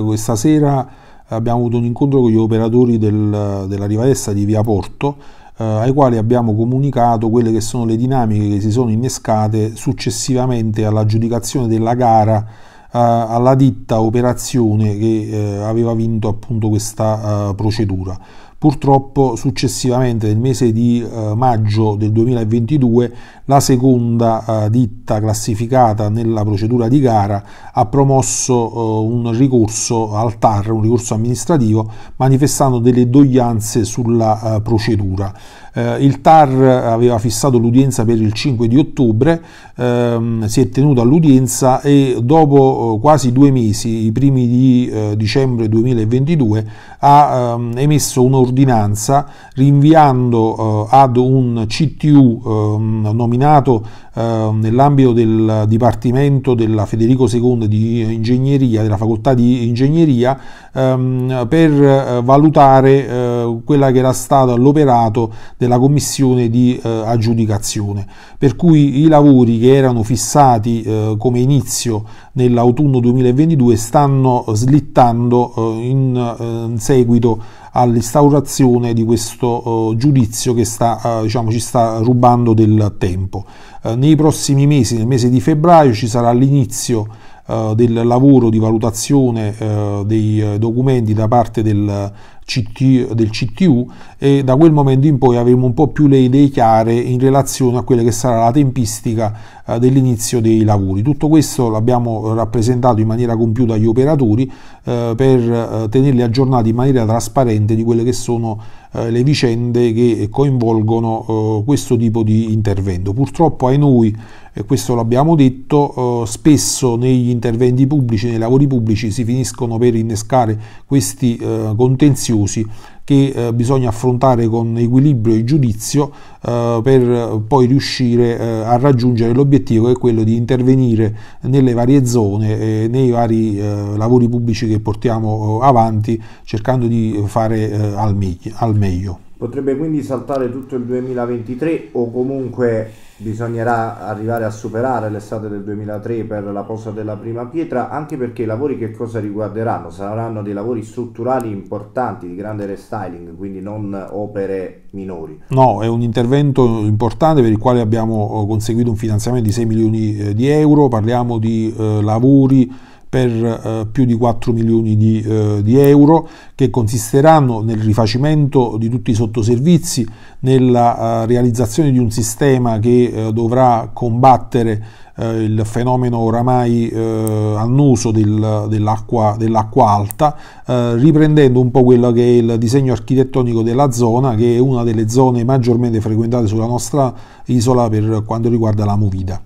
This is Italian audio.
Questa sera abbiamo avuto un incontro con gli operatori del, della rivalessa di Via Porto, eh, ai quali abbiamo comunicato quelle che sono le dinamiche che si sono innescate successivamente all'aggiudicazione della gara eh, alla ditta operazione che eh, aveva vinto appunto questa eh, procedura. Purtroppo successivamente nel mese di eh, maggio del 2022 la seconda eh, ditta classificata nella procedura di gara ha promosso eh, un ricorso al TAR, un ricorso amministrativo, manifestando delle doglianze sulla eh, procedura. Eh, il TAR aveva fissato l'udienza per il 5 di ottobre, ehm, si è tenuta l'udienza e dopo eh, quasi due mesi, i primi di dicembre 2022, ha ehm, emesso un ordinanza rinviando eh, ad un CTU ehm, nominato ehm, nell'ambito del Dipartimento della Federico II di Ingegneria, della Facoltà di Ingegneria, ehm, per eh, valutare eh, quella che era stato l'operato della Commissione di aggiudicazione. Per cui i lavori che erano fissati come inizio nell'autunno 2022 stanno slittando in seguito all'instaurazione di questo eh, giudizio che sta, eh, diciamo, ci sta rubando del tempo. Eh, nei prossimi mesi, nel mese di febbraio, ci sarà l'inizio del lavoro di valutazione dei documenti da parte del CT, del CTU e da quel momento in poi avremo un po' più le idee chiare in relazione a quella che sarà la tempistica eh, dell'inizio dei lavori. Tutto questo l'abbiamo rappresentato in maniera compiuta agli operatori eh, per eh, tenerli aggiornati in maniera trasparente di quelle che sono eh, le vicende che coinvolgono eh, questo tipo di intervento. Purtroppo ai noi e questo l'abbiamo detto, eh, spesso negli interventi pubblici, nei lavori pubblici si finiscono per innescare questi eh, contenziosi preziosi che eh, bisogna affrontare con equilibrio e giudizio eh, per poi riuscire eh, a raggiungere l'obiettivo che è quello di intervenire nelle varie zone, nei vari eh, lavori pubblici che portiamo eh, avanti cercando di fare eh, al, me- al meglio. Potrebbe quindi saltare tutto il 2023 o comunque bisognerà arrivare a superare l'estate del 2003 per la posa della prima pietra, anche perché i lavori che cosa riguarderanno? Saranno dei lavori strutturali importanti, di grande restyling, quindi non opere minori. No, è un intervento importante per il quale abbiamo eh, conseguito un finanziamento di 6 milioni eh, di euro, parliamo di eh, lavori per eh, più di 4 milioni di, eh, di, euro che consisteranno nel rifacimento di tutti i sottoservizi, nella eh, realizzazione di un sistema che eh, dovrà combattere eh, il fenomeno oramai eh, annoso del, dell'acqua, dell'acqua, alta, riprendendo un po' quello che è il disegno architettonico della zona, che è una delle zone maggiormente frequentate sulla nostra isola per quanto riguarda la movida.